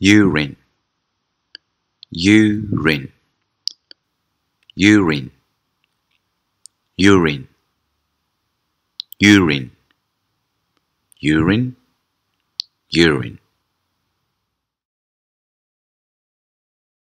urine urine urine urine urine urine urine